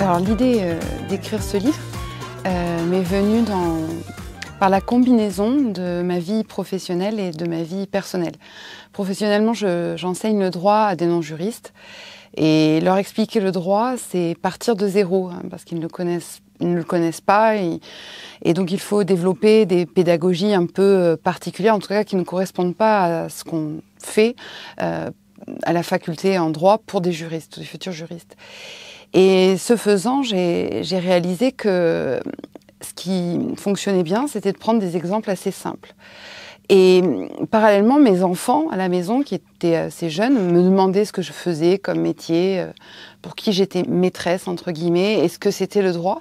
Alors l'idée euh, d'écrire ce livre euh, m'est venue dans, par la combinaison de ma vie professionnelle et de ma vie personnelle. Professionnellement, j'enseigne le droit à des non-juristes et leur expliquer le droit, c'est partir de zéro hein, parce qu'ils ne connaissent ne le connaissent pas et, donc il faut développer des pédagogies un peu euh, particulières, en tout cas qui ne correspondent pas à ce qu'on fait à la faculté en droit pour des juristes, des futurs juristes. Et ce faisant, j'ai réalisé que ce qui fonctionnait bien, c'était de prendre des exemples assez simples. Et parallèlement, mes enfants à la maison, qui étaient assez jeunes, me demandaient ce que je faisais comme métier, euh, pour qui j'étais maîtresse, entre guillemets, et ce que c'était le droit.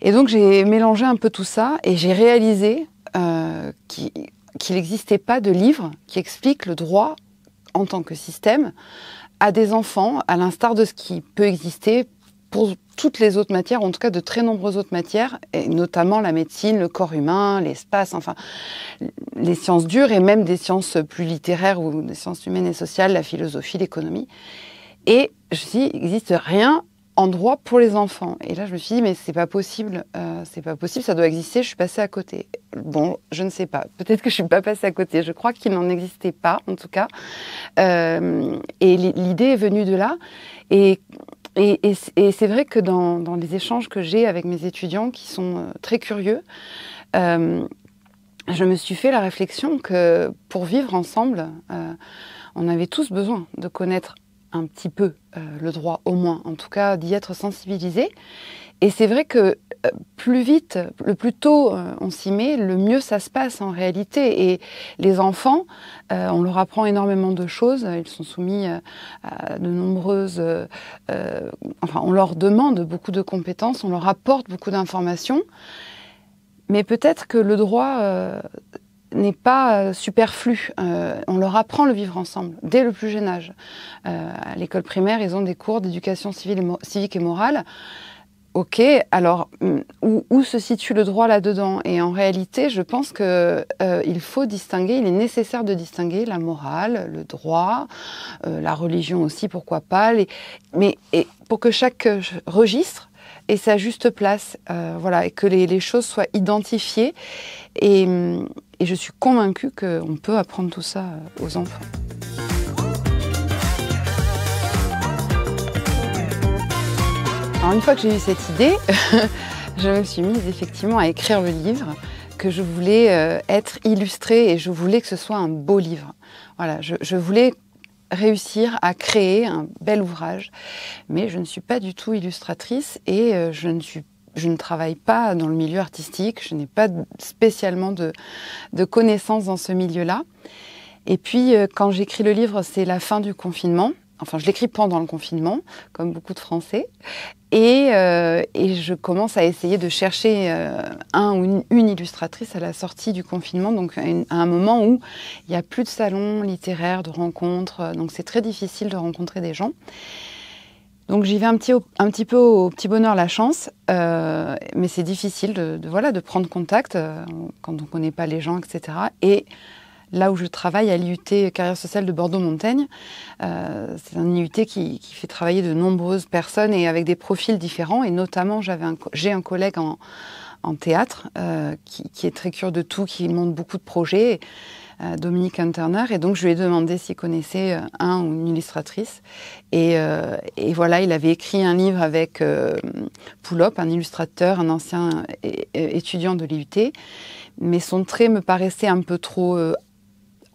Et donc j'ai mélangé un peu tout ça et j'ai réalisé euh, qu'il n'existait pas de livre qui explique le droit en tant que système à des enfants, à l'instar de ce qui peut exister pour toutes les autres matières, en tout cas de très nombreuses autres matières, et notamment la médecine, le corps humain, l'espace, enfin les sciences dures et même des sciences plus littéraires ou des sciences humaines et sociales, la philosophie, l'économie. Et je dis, il n'existe rien endroit pour les enfants. Et là, je me suis dit, mais c'est pas possible, euh, c'est pas possible, ça doit exister, je suis passée à côté. Bon, je ne sais pas, peut-être que je suis pas passée à côté, je crois qu'il n'en existait pas, en tout cas. Euh, et l'idée est venue de là. Et, et, c'est vrai que dans, dans, les échanges que j'ai avec mes étudiants, qui sont euh, très curieux, je me suis fait la réflexion que pour vivre ensemble, on avait tous besoin de connaître un petit peu euh, le droit, au moins, en tout cas, d'y être sensibilisé. Et c'est vrai que euh, plus vite, le plus tôt euh, on s'y met, le mieux ça se passe en réalité. Et les enfants, on leur apprend énormément de choses. Ils sont soumis à de nombreuses. enfin, on leur demande beaucoup de compétences, on leur apporte beaucoup d'informations. Mais peut-être que le droit, n'est pas euh, superflu. Euh, on leur apprend le vivre ensemble dès le plus jeune âge. Euh, à l'école primaire, ils ont des cours d'éducation civique et morale. Ok, alors hum, où, se situe le droit là-dedans Et en réalité, je pense qu'il faut distinguer, il est nécessaire de distinguer la morale, le droit, la religion aussi, pourquoi pas. Mais pour que chaque registre et sa juste place, euh, voilà, et que les, choses soient identifiées. Et, je suis convaincue qu'on peut apprendre tout ça euh, aux enfants. Alors une fois que j'ai eu cette idée, je me suis mise effectivement à écrire le livre que je voulais euh, être illustrée et je voulais que ce soit un beau livre. Voilà, je, je voulais réussir à créer un bel ouvrage. Mais je ne suis pas du tout illustratrice et euh, je ne je ne travaille pas dans le milieu artistique, je n'ai pas spécialement de, de connaissances dans ce milieu-là. Et puis, euh, quand j'écris le livre, c'est la fin du confinement enfin je l'écris pendant le confinement, comme beaucoup de Français, et, euh, et je commence à essayer de chercher euh, un ou une, illustratrice à la sortie du confinement, donc à, un moment où il n'y a plus de salons littéraires, de rencontres, euh, donc c'est très difficile de rencontrer des gens. Donc j'y vais un petit, un petit peu au petit bonheur la chance, mais c'est difficile de, voilà, de prendre contact quand on ne connaît pas les gens, etc. Et là où je travaille, à l'IUT Carrière sociale de Bordeaux-Montaigne. Euh, c'est un IUT qui, fait travailler de nombreuses personnes et avec des profils différents. Et notamment, j'ai un, collègue en, théâtre euh, qui, est très curieux de tout, qui monte beaucoup de projets, euh, Dominique Interner. Et donc, je lui ai demandé s'il connaissait un ou une illustratrice. Et, voilà, il avait écrit un livre avec Poulop, un illustrateur, un ancien étudiant de l'IUT mais son trait me paraissait un peu trop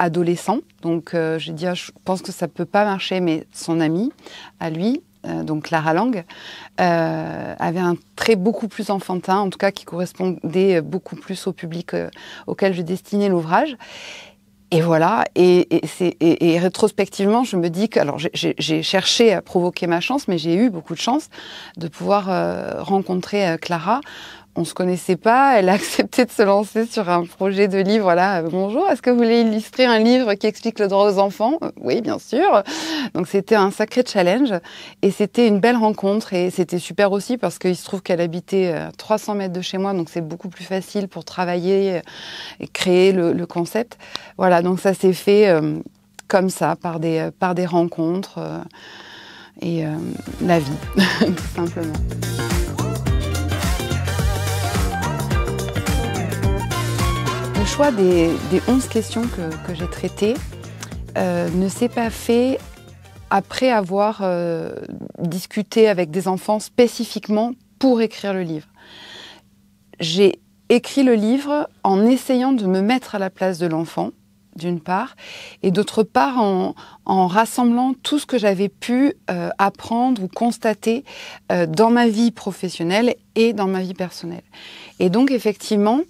adolescent. Donc, euh, je, ah, je pense que ça peut pas marcher, mais son ami, à lui, euh, donc Clara Lang, euh, avait un trait beaucoup plus enfantin, en tout cas qui correspondait beaucoup plus au public auquel je destinais l'ouvrage. Et voilà, et, et, et, rétrospectivement, je me dis que, alors j'ai cherché à provoquer ma chance, mais j'ai eu beaucoup de chance de pouvoir rencontrer Clara on se connaissait pas, elle a accepté de se lancer sur un projet de livre Voilà, euh, Bonjour, est-ce que vous voulez illustrer un livre qui explique le droit aux enfants euh, Oui, bien sûr. Donc c'était un sacré challenge et c'était une belle rencontre et c'était super aussi parce qu'il se trouve qu'elle habitait 300 euh, mètres de chez moi, donc c'est beaucoup plus facile pour travailler et créer le, concept. Voilà, donc ça s'est fait comme ça par des par des rencontres et la vie tout simplement. choix des, des 11 questions que, j'ai traitées euh, ne s'est pas fait après avoir euh, discuté avec des enfants spécifiquement pour écrire le livre. J'ai écrit le livre en essayant de me mettre à la place de l'enfant, d'une part, et d'autre part en, rassemblant tout ce que j'avais pu euh, apprendre ou constater dans ma vie professionnelle et dans ma vie personnelle. Et donc effectivement,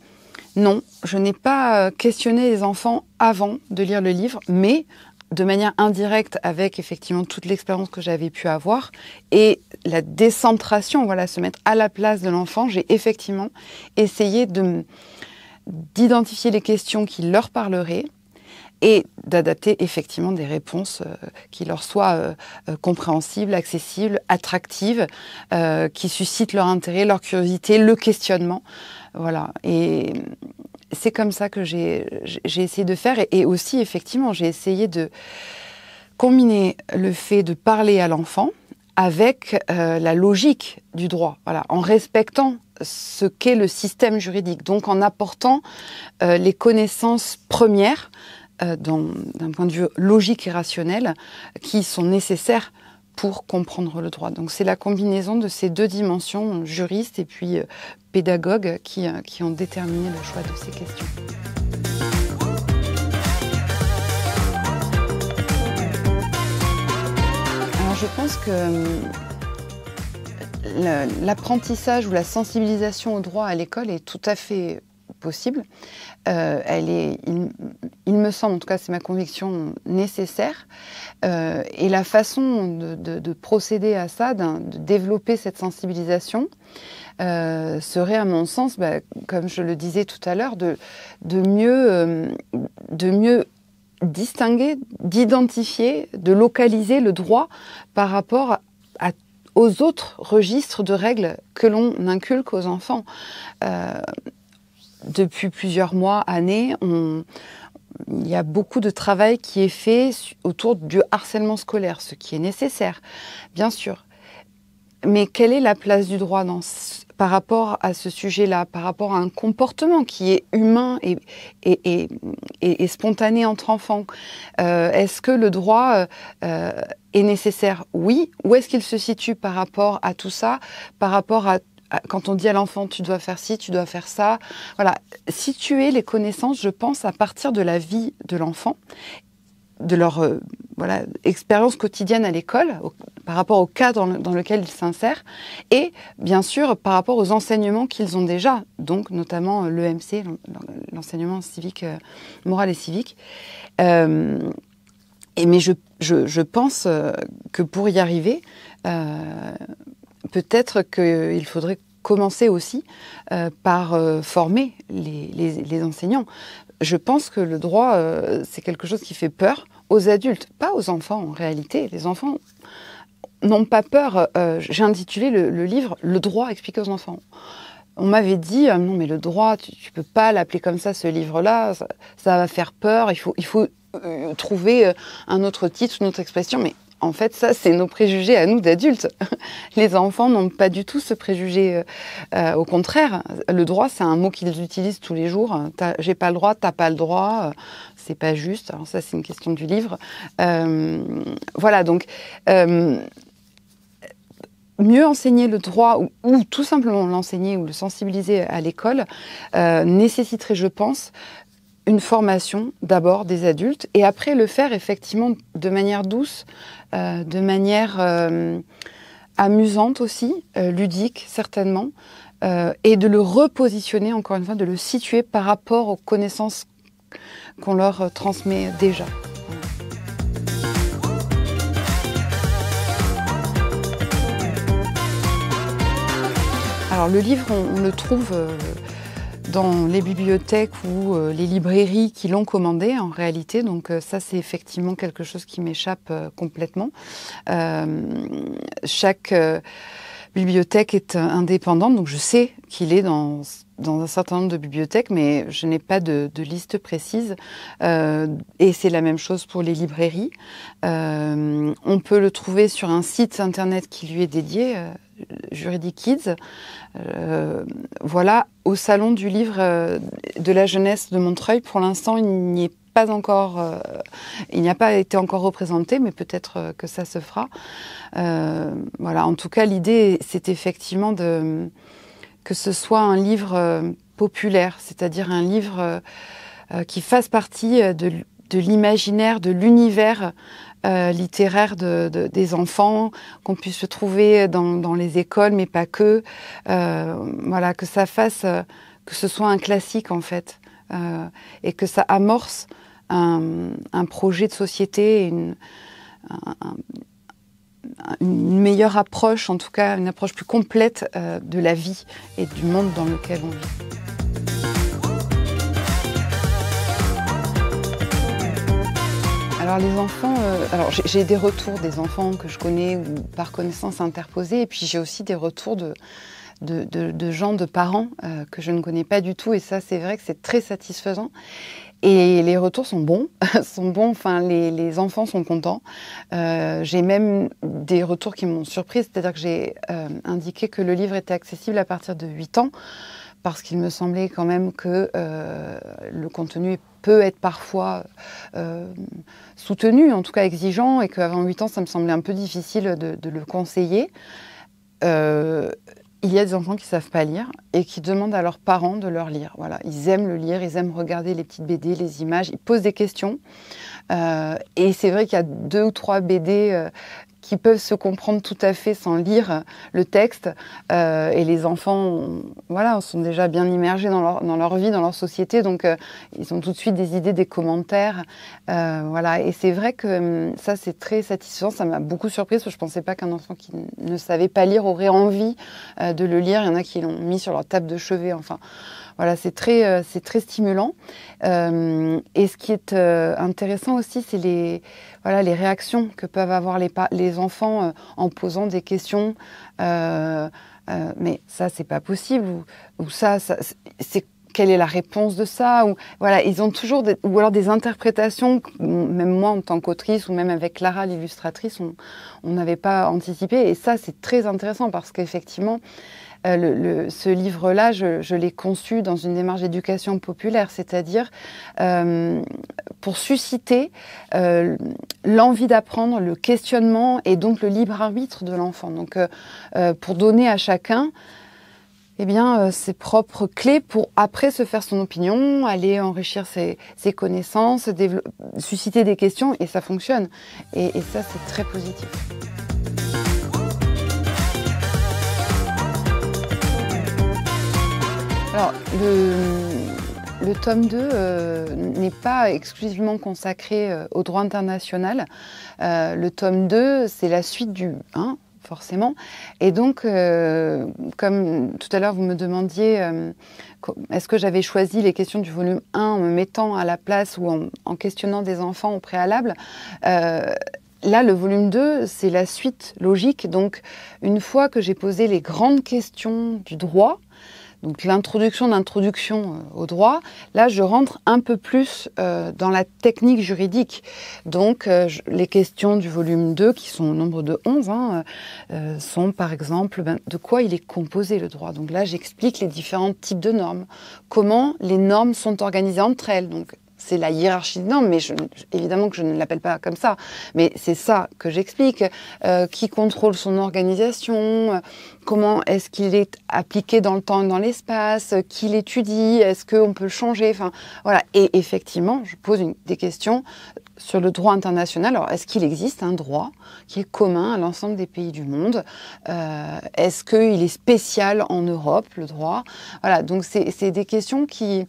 non, je n'ai pas euh, questionné les enfants avant de lire le livre, mais de manière indirecte avec effectivement toute l'expérience que j'avais pu avoir et la décentration, voilà, se mettre à la place de l'enfant, j'ai effectivement essayé de d'identifier les questions qui leur parleraient, et d'adapter effectivement des réponses euh, qui leur soient euh, euh, compréhensibles, accessibles, attractives, qui suscitent leur intérêt, leur curiosité, le questionnement. Voilà. Et c'est comme ça que j'ai essayé de faire. Et, et aussi, effectivement, j'ai essayé de combiner le fait de parler à l'enfant avec la logique du droit, voilà, en respectant ce qu'est le système juridique, donc en apportant les connaissances premières euh, d'un point de vue logique et rationnel qui sont nécessaires pour comprendre le droit. Donc c'est la combinaison de ces deux dimensions, juriste et puis euh, pédagogue, qui, euh, qui ont déterminé le choix de ces questions. Alors je pense que l'apprentissage ou la sensibilisation au droit à l'école est tout à fait possible. Euh, elle est, il, me semble, en tout cas c'est ma conviction, nécessaire. Euh, et la façon de, procéder à ça, de développer cette sensibilisation, euh, serait à mon sens, bah, comme je le disais tout à l'heure, de, mieux, de mieux distinguer, d'identifier, de localiser le droit par rapport aux autres registres de règles que l'on inculque aux enfants depuis plusieurs mois, années, il y a beaucoup de travail qui est fait autour du harcèlement scolaire, ce qui est nécessaire, bien sûr. Mais quelle est la place du droit par rapport à ce sujet-là, par rapport à un comportement qui est humain et, spontané entre enfants euh, Est-ce que le droit euh, euh, est nécessaire Oui. Où est-ce qu'il se situe par rapport à tout ça, par rapport à ah, quand on dit à l'enfant tu dois faire ci, tu dois faire ça, voilà, situer les connaissances, je pense, à partir de la vie de l'enfant, de leur euh, voilà, expérience quotidienne à l'école, par rapport au cas dans, lequel ils s'insèrent, et bien sûr par rapport aux enseignements qu'ils ont déjà, donc notamment euh, l'EMC, l'enseignement civique, euh, moral et civique. et mais je, je, je pense que pour y arriver, peut-être qu'il faudrait commencer aussi euh, par euh, former les, enseignants. Je pense que le droit, euh, c'est quelque chose qui fait peur aux adultes, pas aux enfants en réalité. Les enfants n'ont pas peur. J'ai intitulé le, livre Le droit expliqué aux enfants. On m'avait dit, non mais le droit, tu, ne peux pas l'appeler comme ça, ce livre-là, ça, va faire peur, il faut, il faut trouver un autre titre, une autre expression, en fait, ça, c'est nos préjugés à nous d'adultes. Les enfants n'ont pas du tout ce préjugé. Euh, euh, au contraire, le droit, c'est un mot qu'ils utilisent tous les jours. J'ai pas le droit, t'as pas le droit, euh, c'est pas juste. Alors ça, c'est une question du livre. voilà, donc mieux enseigner le droit ou tout simplement l'enseigner ou le sensibiliser à l'école nécessiterait, je pense, une formation d'abord des adultes et après le faire effectivement de manière douce, euh, de manière euh, amusante aussi, euh, ludique certainement, et de le repositionner encore une fois, de le situer par rapport aux connaissances qu'on leur transmet déjà. Alors le livre, on le trouve dans les bibliothèques ou euh, les librairies qui l'ont commandé en réalité. Donc euh, ça, c'est effectivement quelque chose qui m'échappe euh, complètement. chaque bibliothèque est euh, indépendante, donc je sais qu'il est dans, dans, un certain nombre de bibliothèques, mais je n'ai pas de, de, liste précise. Euh, et c'est la même chose pour les librairies. Euh, on peut le trouver sur un site internet qui lui est dédié. Euh, Kids, voilà, au salon du livre de la jeunesse de Montreuil, pour l'instant, il n'y est pas encore, euh, il n'y a pas été encore représenté, mais peut-être euh, que ça se fera. Euh, voilà, en tout cas, l'idée, c'est effectivement de, que ce soit un livre populaire, c'est-à-dire un livre qui fasse partie de, l'imaginaire, de l'univers littéraire des enfants, qu'on puisse se trouver dans, les écoles, mais pas que. voilà, que ça fasse, que ce soit un classique en fait, et que ça amorce un, projet de société, une, meilleure approche, en tout cas une approche plus complète euh, de la vie et du monde dans lequel on vit. Alors les enfants, euh, alors j'ai des retours des enfants que je connais ou par connaissance interposée, et puis j'ai aussi des retours de, de, gens, de parents euh, que je ne connais pas du tout, et ça c'est vrai que c'est très satisfaisant. Et les retours sont bons, sont bons. Enfin, les, enfants sont contents. Euh, j'ai même des retours qui m'ont surprise, c'est-à-dire que j'ai euh, indiqué que le livre était accessible à partir de 8 ans, parce qu'il me semblait quand même que euh, le contenu peut être parfois soutenu, en tout cas exigeant, et qu'avant 8 ans, ça me semblait un peu difficile de le conseiller il y a des enfants qui ne savent pas lire et qui demandent à leurs parents de leur lire. Voilà, ils aiment le lire, ils aiment regarder les petites BD, les images, ils posent des questions. Euh, et c'est vrai qu'il y a deux ou trois BD euh, qui peuvent se comprendre tout à fait sans lire le texte. Euh, et les enfants, voilà, sont déjà bien immergés dans leur, dans leur vie, dans leur société, donc euh, ils ont tout de suite des idées, des commentaires, euh, voilà. Et c'est vrai que hum, ça, c'est très satisfaisant. Ça m'a beaucoup surprise parce que je pensais pas qu'un enfant qui ne savait pas lire aurait envie euh, de le lire. Il y en a qui l'ont mis sur leur table de chevet, enfin. Voilà, c'est très, euh, c'est très stimulant. et ce qui est intéressant aussi, c'est les, voilà, les réactions que peuvent avoir les, les enfants euh, en posant des questions. Euh, euh, mais ça, c'est pas possible. Ou, ça, ça c'est quelle est la réponse de ça ou voilà ils ont toujours ou alors des interprétations même moi en tant qu'autrice ou même avec Clara l'illustratrice on n'avait pas anticipé et ça c'est très intéressant parce qu'effectivement euh, ce livre-là, je, l'ai conçu dans une démarche d'éducation populaire, c'est-à-dire euh, pour susciter euh, l'envie d'apprendre, le questionnement et donc le libre arbitre de l'enfant. Donc, pour donner à chacun eh bien, ses propres clés pour après se faire son opinion, aller enrichir ses, connaissances, susciter des questions, et ça fonctionne. et ça, c'est très positif. Alors, le, tome 2 euh, n'est pas exclusivement consacré euh, au droit international. Euh, le tome 2, c'est la suite du 1, forcément. Et donc, comme tout à l'heure, vous me demandiez est-ce que j'avais choisi les questions du volume 1 en me mettant à la place ou en questionnant des enfants au préalable Là, le volume 2, c'est la suite logique. Donc, une fois que j'ai posé les grandes questions du droit, donc l'introduction d'introduction euh, au droit, là je rentre un peu plus euh, dans la technique juridique. Donc euh, les questions du volume 2, qui sont au nombre de 11, hein, sont par exemple ben, de quoi il est composé le droit. Donc là j'explique les différents types de normes, comment les normes sont organisées entre elles. Donc c'est la hiérarchie des normes, mais je, évidemment que je ne l'appelle pas comme ça. Mais c'est ça que j'explique. Euh, qui contrôle son organisation Comment est-ce qu'il est appliqué dans le temps et dans l'espace Qui l'étudie Est-ce qu'on peut le changer Enfin, voilà. Et effectivement, je pose des questions sur le droit international. Alors, est-ce qu'il existe un droit qui est commun à l'ensemble des pays du monde euh, Est-ce qu'il est spécial en Europe, le droit Voilà, donc c'est des questions qui,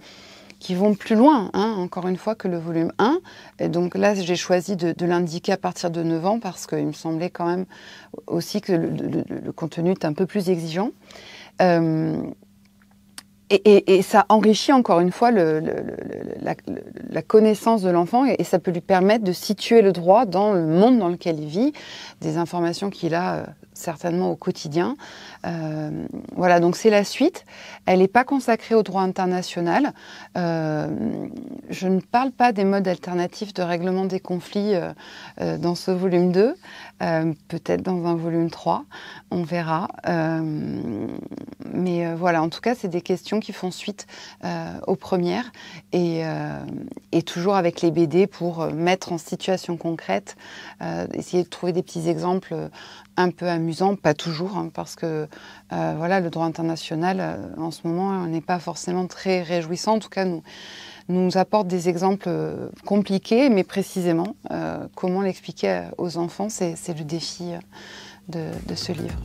qui vont plus loin, hein, encore une fois, que le volume 1. Et donc là, j'ai choisi de, l'indiquer à partir de 9 ans parce qu'il me semblait quand même aussi que le, contenu est un peu plus exigeant. Euh, et, ça enrichit encore une fois la, connaissance de l'enfant et, ça peut lui permettre de situer le droit dans le monde dans lequel il vit, des informations qu'il a euh, certainement au quotidien. Euh, voilà, donc c'est la suite. Elle n'est pas consacrée au droit international. Euh, je ne parle pas des modes alternatifs de règlement des conflits euh, dans ce volume 2, peut-être dans un volume 3, on verra. mais voilà, en tout cas, c'est des questions qui font suite aux premières et, et, toujours avec les BD pour mettre en situation concrète, essayer de trouver des petits exemples un peu amusant, pas toujours, hein, parce que euh, voilà, le droit international, euh, en ce moment, euh, n'est pas forcément très réjouissant. En tout cas, nous, nous apporte des exemples compliqués, mais précisément, comment l'expliquer aux enfants, c'est le défi de ce livre.